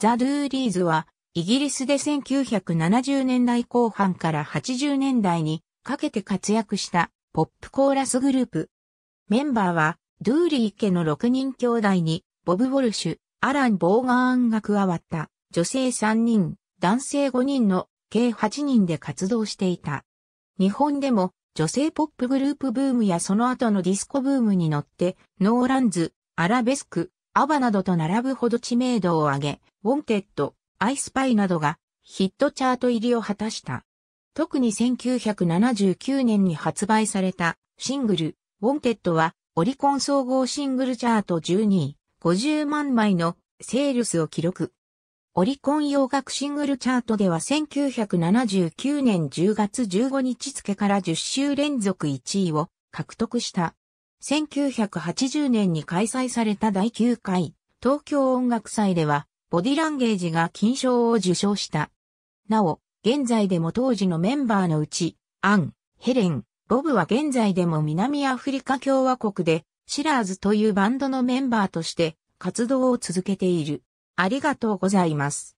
ザ・ドゥーリーズは、イギリスで1970年代後半から80年代にかけて活躍したポップコーラスグループ。メンバーは、ドゥーリー家の6人兄弟に、ボブ・ウォルシュ、アラン・ボーガーンが加わった女性3人、男性5人の計8人で活動していた。日本でも女性ポップグループブームやその後のディスコブームに乗って、ノーランズ、アラベスク、アバなどと並ぶほど知名度を上げ、ウォンテッド、アイスパイなどがヒットチャート入りを果たした。特に1979年に発売されたシングル、ウォンテッドはオリコン総合シングルチャート12位、50万枚のセールスを記録。オリコン洋楽シングルチャートでは1979年10月15日付から10週連続1位を獲得した。1980年に開催された第9回東京音楽祭では、ボディランゲージが金賞を受賞した。なお、現在でも当時のメンバーのうち、アン、ヘレン、ボブは現在でも南アフリカ共和国で、シラーズというバンドのメンバーとして活動を続けている。ありがとうございます。